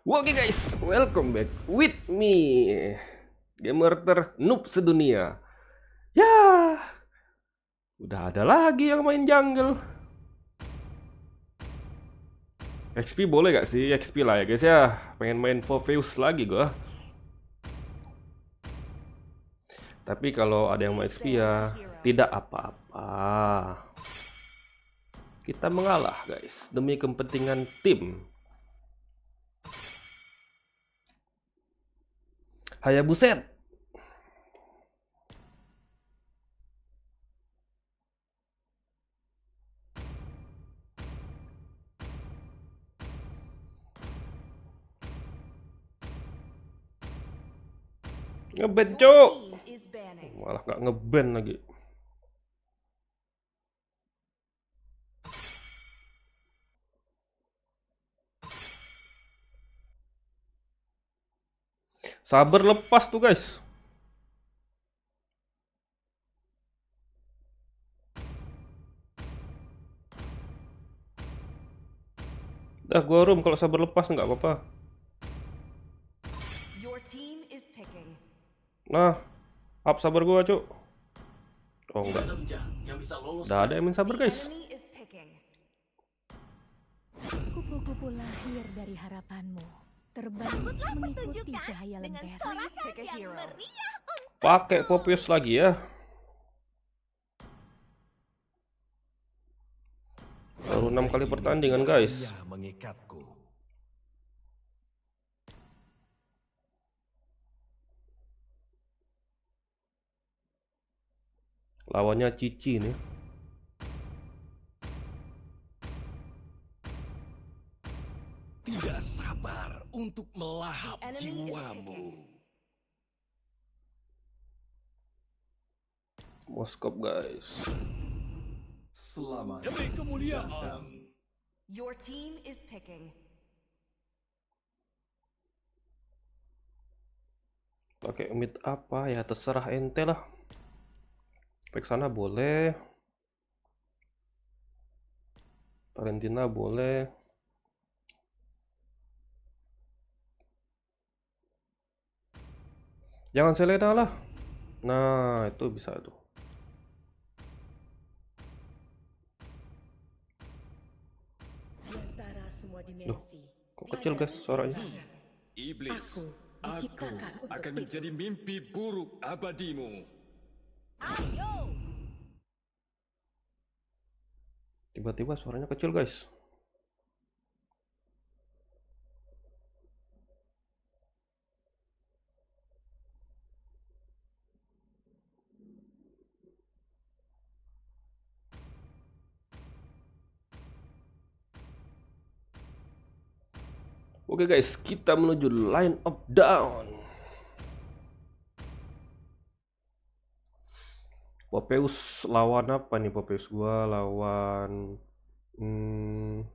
Oke okay guys, welcome back with me Gamer ternoob sedunia Ya Udah ada lagi yang main jungle XP boleh gak sih? XP lah ya guys ya Pengen main Fofeus lagi gua Tapi kalau ada yang mau XP ya Tidak apa-apa Kita mengalah guys Demi kepentingan tim buset. Ngeband, Cuk. Malah gak ngeben lagi. Sabar lepas tuh guys. Dah gua room kalau sabar lepas nggak apa-apa. Nah, up sabar gua, Cuk. Oh enggak. Udah ada yang main sabar, guys. Kupu-kupu lahir dari harapanmu terbang mengikuti cahaya lemper. Pakai Popius lagi ya. Baru enam kali pertandingan guys. Lawannya Cici nih. untuk melahap jiwamu. Moskop guys. Selamat. Demi kemuliaan. Your team is picking. Pakai mid apa ya terserah ente lah. Pek sana boleh. Valentina boleh. Jangan Selena lah. Nah, itu bisa tuh. Loh, kok kecil guys suaranya? Iblis, aku akan menjadi mimpi buruk abadimu. Tiba-tiba suaranya kecil guys. Oke guys, kita menuju line of down. Popeus lawan apa nih Popeus gua lawan hmm,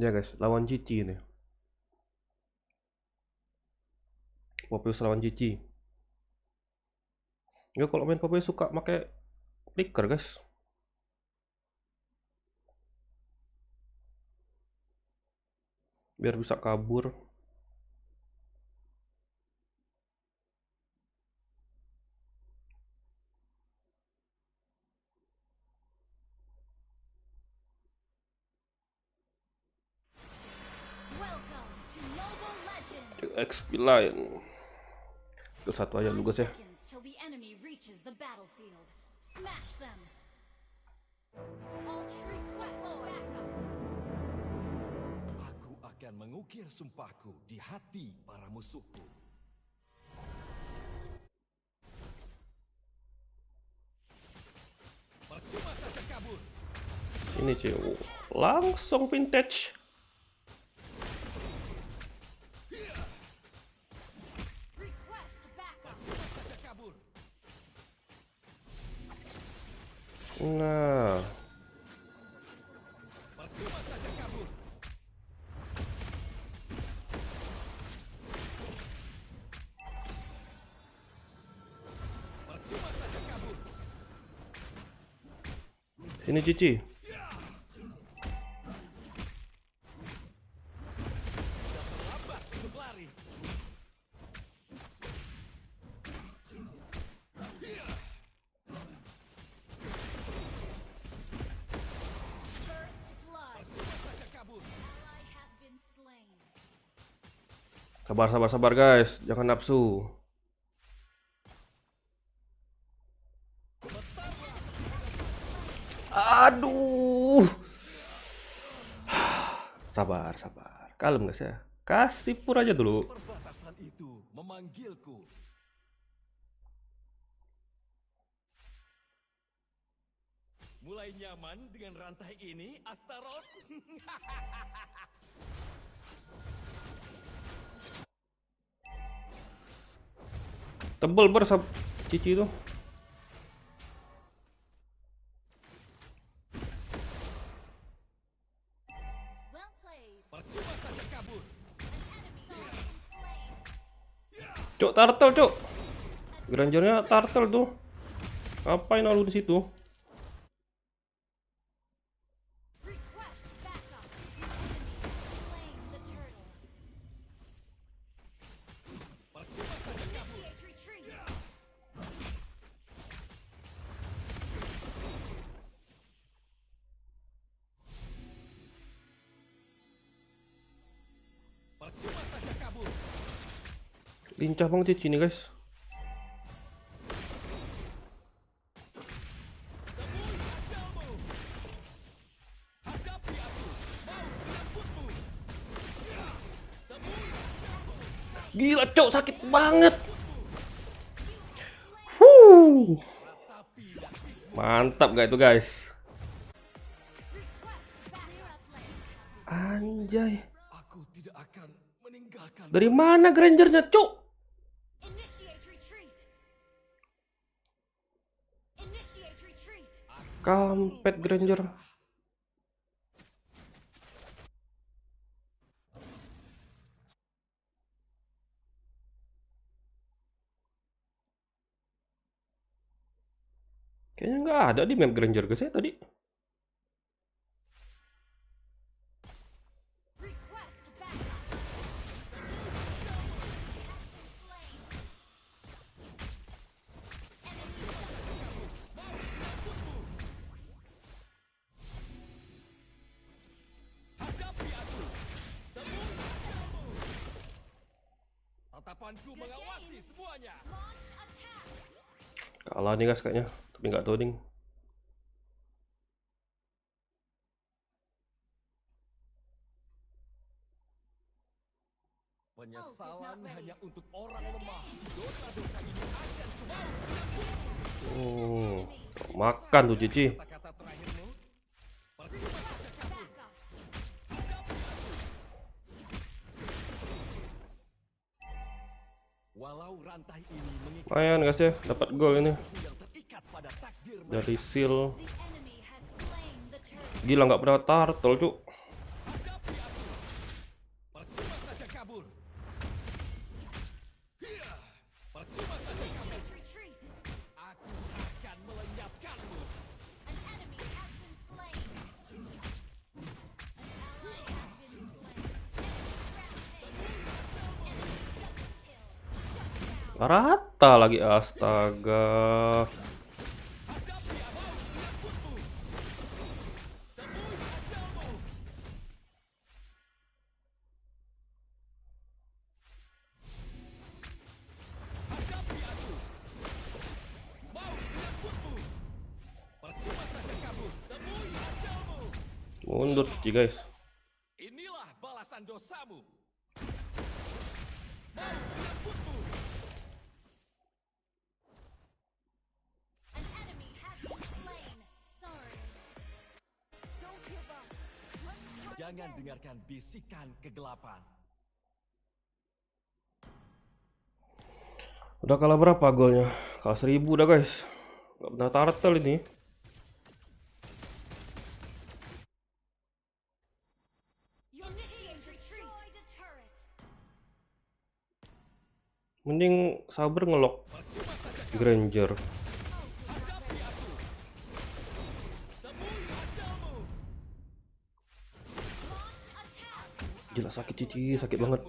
ya guys lawan Cici nih Popeus lawan Cici ya kalau main Popeus suka pakai clicker guys biar bisa kabur XP lain ke satu aja lu guys ya akan mengukir sumpahku di hati para musuhku. Percuma saja kabur. Sini cuy, langsung vintage. Nah. Sini Cici. Sabar sabar sabar guys, jangan nafsu. Uh. sabar, sabar. Kalem guys ya. Kasih pur aja dulu. Perbatasan itu memanggilku. Mulai nyaman dengan rantai ini, Astaros. Tebel bersab cici tuh. Cuk, turtle, cuk. nya turtle tuh. Ngapain lu di situ? bang cici nih guys Gila cok sakit banget Wuh. Mantap gak itu guys Anjay Dari mana grangernya cok Kampet Granger. Kayaknya nggak ada di map Granger guys ya tadi. nih guys kayaknya tapi nggak tahu ding Penyesalan hanya untuk orang lemah. Oh, makan tuh Cici. Walau rantai ini Lumayan guys ya, dapat gol ini dari seal gila nggak pernah turtle cuk rata lagi astaga undur cuci guys inilah balasan dosamu Jangan dengarkan bisikan kegelapan. Udah kalah berapa golnya? Kalah seribu udah guys. Gak pernah tartel ini. mending sabar ngelok Granger jelas sakit cici sakit banget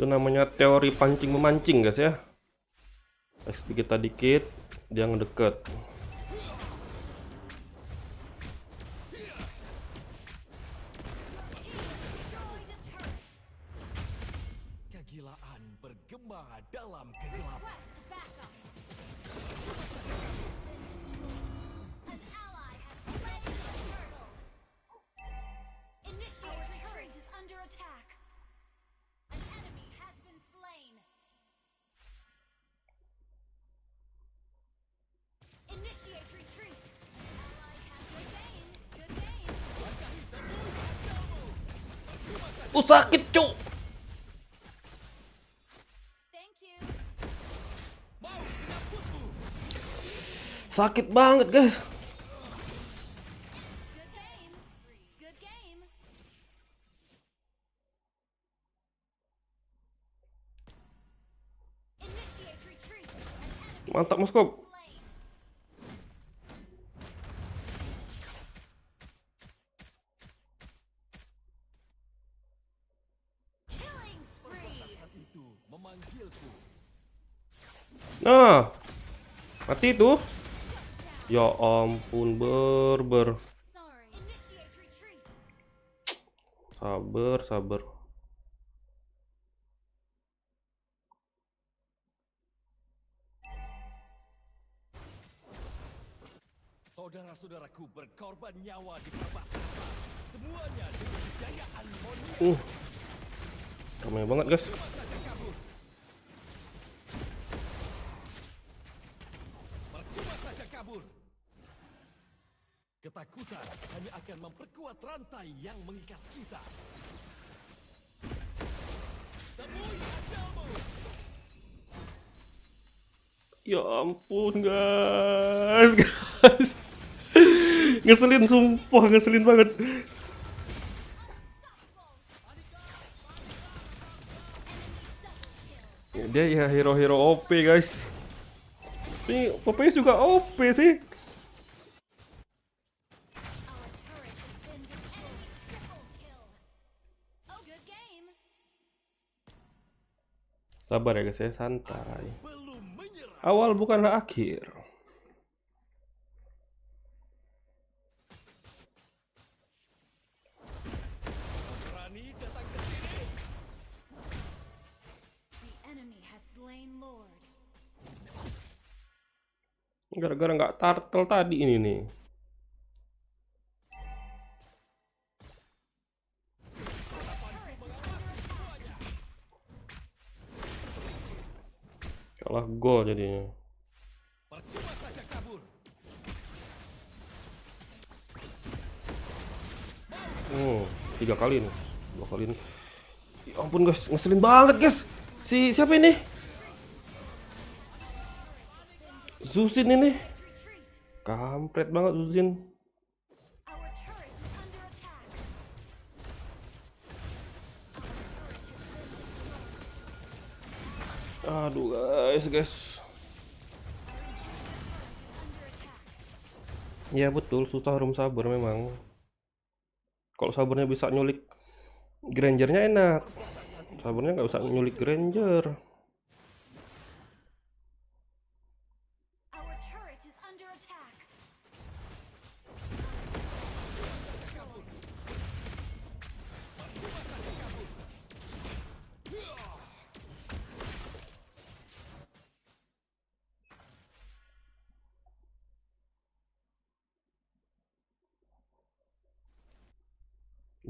itu namanya teori pancing memancing guys ya XP kita dikit dia ngedeket dalam kegelapan Oh sakit, cu Sakit banget, guys. Mantap, Moskop. Nah, mati tuh. Ya ampun, berber. -ber. Sabar, sabar. Saudara-saudaraku berkorban nyawa di perbatasan. Semuanya dengan kejayaan Monia. Uh. Ramai banget, guys. kabur. Ketakutan hanya akan memperkuat rantai yang mengikat kita. Temui ajalmu! Ya ampun, guys. guys. ngeselin, sumpah. Ngeselin banget. Ya, dia ya hero-hero OP, guys. Ini Popeye juga OP sih. Sabar ya guys ya, santai. Awal bukanlah akhir. turtle tadi ini nih. Kalah gol jadinya. Oh, tiga kali nih. Dua kali nih. Ya ampun guys, ngeselin banget guys. Si siapa ini? Zusin ini kampret banget Zuzin aduh guys guys ya betul susah room sabar memang kalau sabarnya bisa nyulik grangernya enak sabarnya nggak usah nyulik granger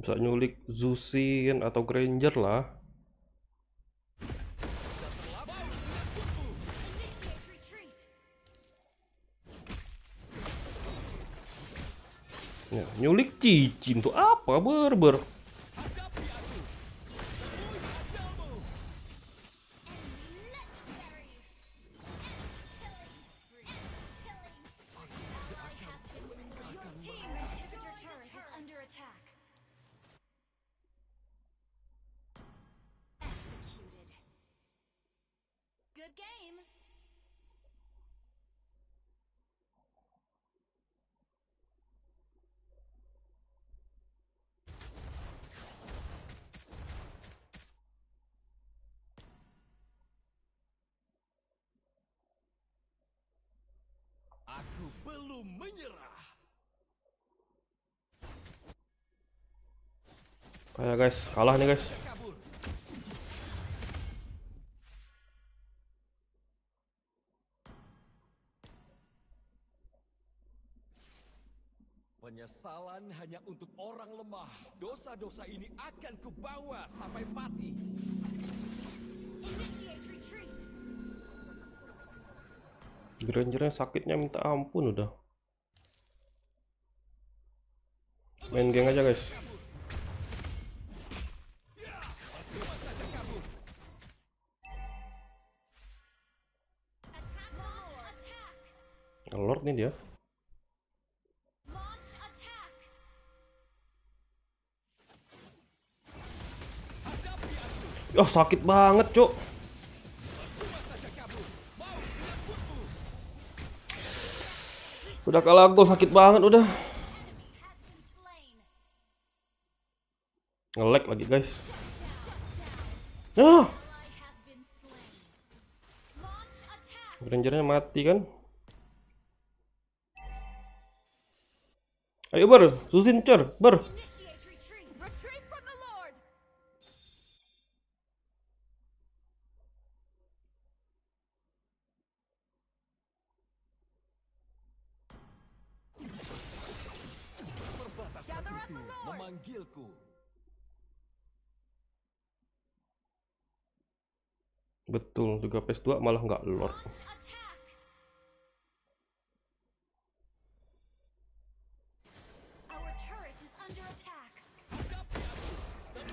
bisa nyulik Zusin atau Granger lah ya, nyulik cicin tuh apa berber -ber. belum menyerah. Kayak guys, kalah nih guys. Penyesalan hanya untuk orang lemah. Dosa-dosa ini akan kubawa sampai mati. Granger sakitnya minta ampun udah. Main geng aja guys. Lord nih dia. Oh sakit banget cuk. Udah kalah tuh sakit banget udah. Ngelek lagi guys. Ah. Rangernya mati kan? Ayo ber, susin cer, ber. kecilku. Betul, juga PS2 malah nggak lord.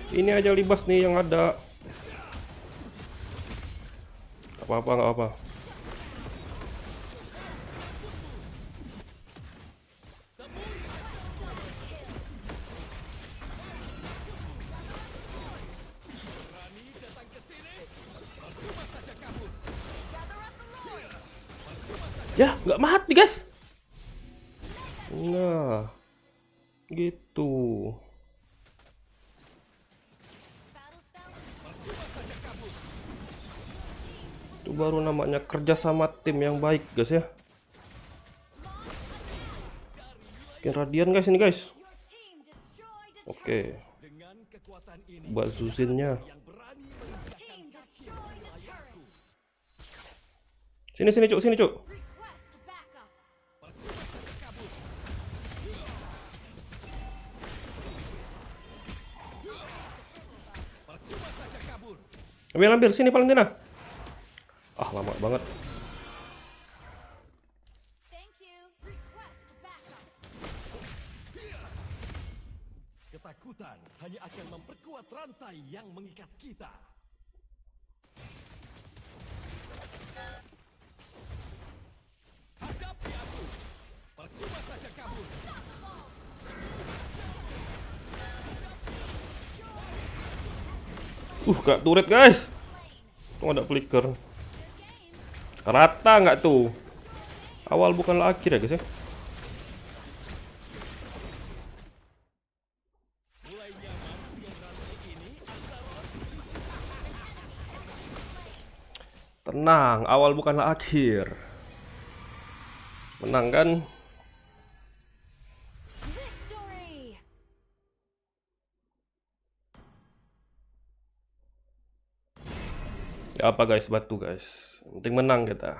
Ini aja libas nih yang ada. apa-apa, nggak apa-apa. Ya, nggak mati, guys. Nah. Gitu. Itu baru namanya kerja sama tim yang baik, guys ya. Oke, radian guys ini, guys. Oke. Buat Zuzinnya. Sini sini cuk, sini cuk. Ambil ambil sini Valentina. Ah lama banget. Ketakutan hanya akan memperkuat rantai yang mengikat kita. Hadapi aku. Percuma saja kabur. Uh, gak turret guys. Tuh ada flicker. Rata nggak tuh? Awal bukanlah akhir ya guys ya. Tenang, awal bukanlah akhir. Menang kan? apa guys, batu guys. Penting menang kita.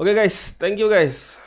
Oke okay guys, thank you guys.